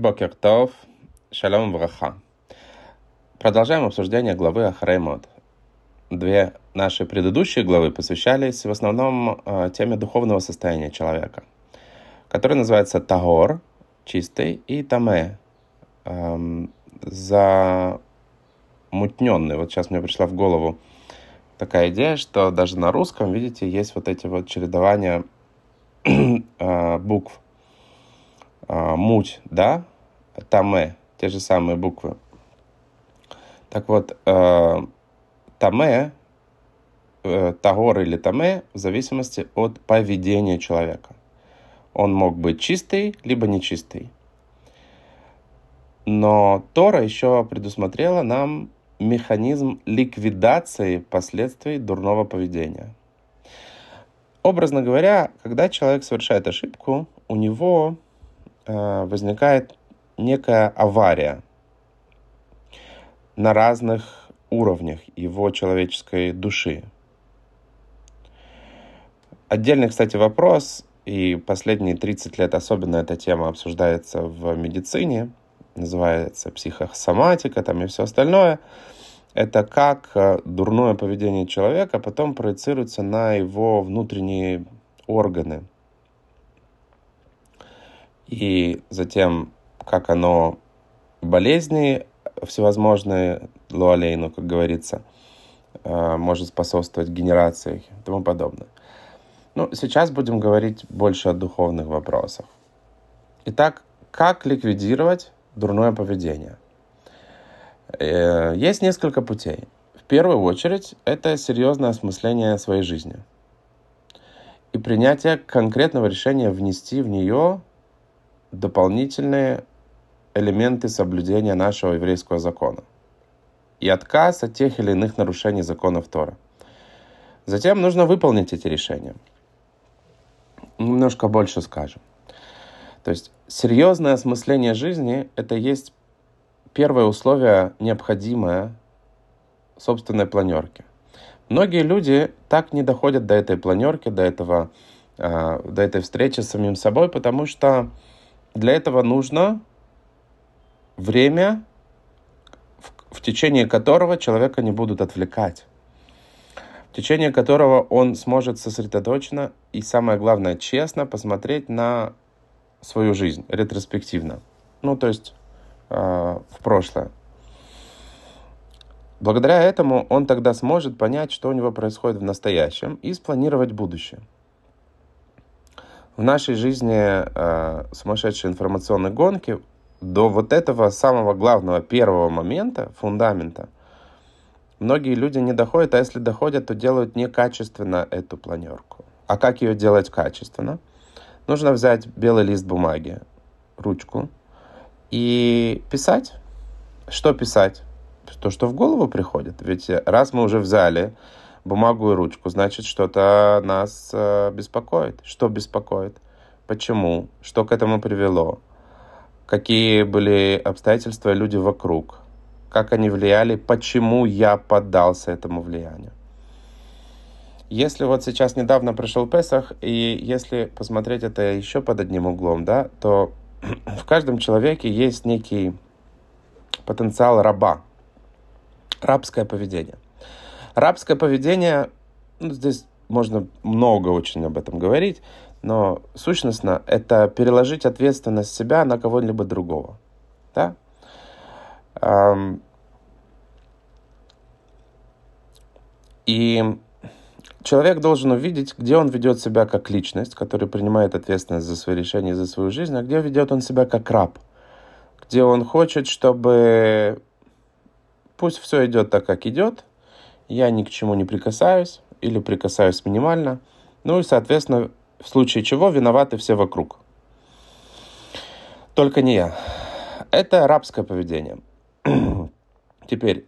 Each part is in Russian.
Бокертов, шалом враха. Продолжаем обсуждение главы Ахреймот. Две наши предыдущие главы посвящались в основном э, теме духовного состояния человека, который называется Тагор, чистый, и Таме, эм, замутненный. Вот сейчас мне пришла в голову такая идея, что даже на русском, видите, есть вот эти вот чередования э, букв – муть, да, таме, «э», те же самые буквы. Так вот, э, таме, «э», э, тагор или таме, в зависимости от поведения человека. Он мог быть чистый, либо нечистый. Но Тора еще предусмотрела нам механизм ликвидации последствий дурного поведения. Образно говоря, когда человек совершает ошибку, у него Э, возникает некая авария на разных уровнях его человеческой души. Отдельный, кстати, вопрос, и последние 30 лет особенно эта тема обсуждается в медицине, называется психосоматика там и все остальное, это как э, дурное поведение человека потом проецируется на его внутренние органы – и затем, как оно болезни всевозможные, луалейну, как говорится, э, может способствовать генерации и тому подобное. Ну, сейчас будем говорить больше о духовных вопросах. Итак, как ликвидировать дурное поведение? Э, есть несколько путей. В первую очередь, это серьезное осмысление своей жизни и принятие конкретного решения внести в нее дополнительные элементы соблюдения нашего еврейского закона и отказ от тех или иных нарушений законов Тора. Затем нужно выполнить эти решения. Немножко больше скажем. То есть серьезное осмысление жизни — это есть первое условие, необходимое собственной планерке. Многие люди так не доходят до этой планерки, до, этого, а, до этой встречи с самим собой, потому что для этого нужно время, в, в течение которого человека не будут отвлекать, в течение которого он сможет сосредоточенно и, самое главное, честно посмотреть на свою жизнь ретроспективно. Ну, то есть э, в прошлое. Благодаря этому он тогда сможет понять, что у него происходит в настоящем и спланировать будущее в нашей жизни э, сумасшедшей информационной гонки до вот этого самого главного первого момента, фундамента, многие люди не доходят, а если доходят, то делают некачественно эту планерку. А как ее делать качественно? Нужно взять белый лист бумаги, ручку и писать. Что писать? То, что в голову приходит. Ведь раз мы уже взяли бумагу и ручку, значит, что-то нас э, беспокоит. Что беспокоит? Почему? Что к этому привело? Какие были обстоятельства люди вокруг? Как они влияли? Почему я поддался этому влиянию? Если вот сейчас недавно пришел Песах, и если посмотреть это еще под одним углом, да, то в каждом человеке есть некий потенциал раба, рабское поведение – Рабское поведение, ну, здесь можно много очень об этом говорить, но сущностно это переложить ответственность себя на кого-либо другого. Да? И человек должен увидеть, где он ведет себя как личность, который принимает ответственность за свои решения, за свою жизнь, а где ведет он себя как раб, где он хочет, чтобы пусть все идет так, как идет, я ни к чему не прикасаюсь или прикасаюсь минимально. Ну и, соответственно, в случае чего виноваты все вокруг. Только не я. Это рабское поведение. Теперь,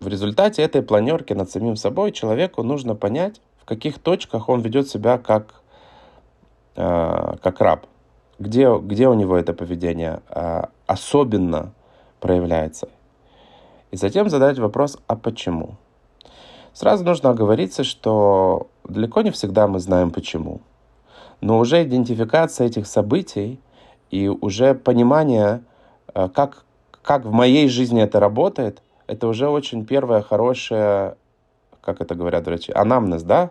в результате этой планерки над самим собой человеку нужно понять, в каких точках он ведет себя как, э, как раб. Где, где у него это поведение э, особенно проявляется и затем задать вопрос «а почему?». Сразу нужно оговориться, что далеко не всегда мы знаем почему. Но уже идентификация этих событий и уже понимание, э, как, как в моей жизни это работает, это уже очень первое хорошее, как это говорят врачи, анамнез, да?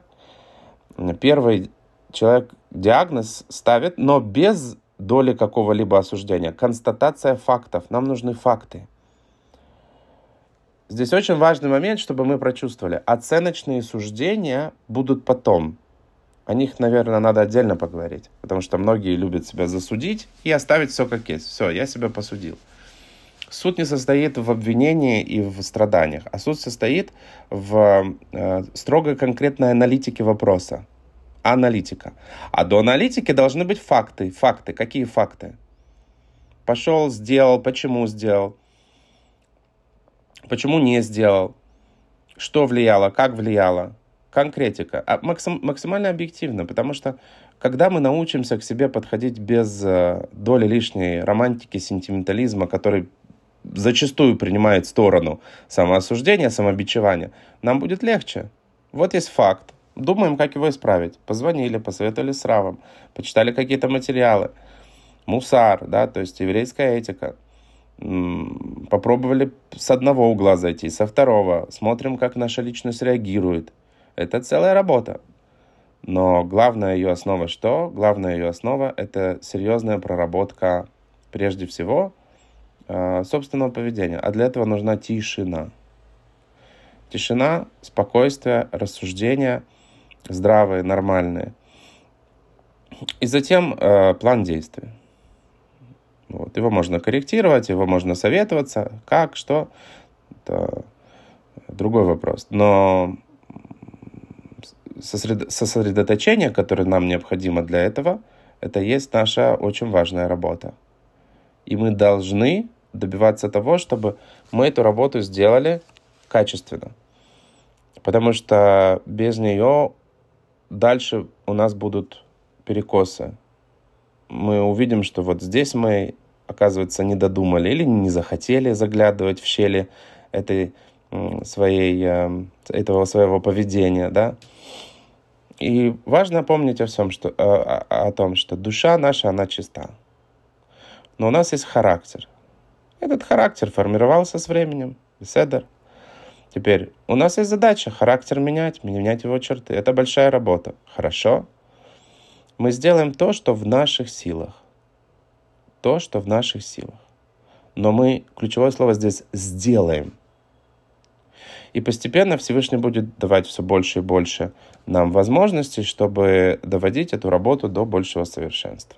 Первый человек диагноз ставит, но без доли какого-либо осуждения. Констатация фактов. Нам нужны факты. Здесь очень важный момент, чтобы мы прочувствовали. Оценочные суждения будут потом. О них, наверное, надо отдельно поговорить, потому что многие любят себя засудить и оставить все как есть. Все, я себя посудил. Суд не состоит в обвинении и в страданиях, а суд состоит в э, строго конкретной аналитике вопроса. Аналитика. А до аналитики должны быть факты. Факты. Какие факты? Пошел, сделал, почему сделал – Почему не сделал? Что влияло? Как влияло? Конкретика. А максим, максимально объективно, потому что когда мы научимся к себе подходить без э, доли лишней романтики, сентиментализма, который зачастую принимает сторону самоосуждения, самобичевания, нам будет легче. Вот есть факт. Думаем, как его исправить. Позвонили, посоветовали с Равом, почитали какие-то материалы. Мусар, да, то есть еврейская этика, Попробовали с одного угла зайти, со второго. Смотрим, как наша личность реагирует. Это целая работа. Но главная ее основа что? Главная ее основа — это серьезная проработка, прежде всего, э, собственного поведения. А для этого нужна тишина. Тишина, спокойствие, рассуждения здравые, нормальные. И затем э, план действий. Вот. Его можно корректировать, его можно советоваться, как, что. Это другой вопрос. Но сосредо- сосредоточение, которое нам необходимо для этого, это есть наша очень важная работа. И мы должны добиваться того, чтобы мы эту работу сделали качественно. Потому что без нее дальше у нас будут перекосы мы увидим, что вот здесь мы, оказывается, не додумали или не захотели заглядывать в щели этой своей, э, этого своего поведения, да. И важно помнить о, всем, что, о, о том, что душа наша, она чиста. Но у нас есть характер. Этот характер формировался с временем. Беседер. Теперь у нас есть задача характер менять, менять его черты. Это большая работа. Хорошо? Мы сделаем то, что в наших силах. То, что в наших силах. Но мы, ключевое слово здесь, сделаем. И постепенно Всевышний будет давать все больше и больше нам возможностей, чтобы доводить эту работу до большего совершенства.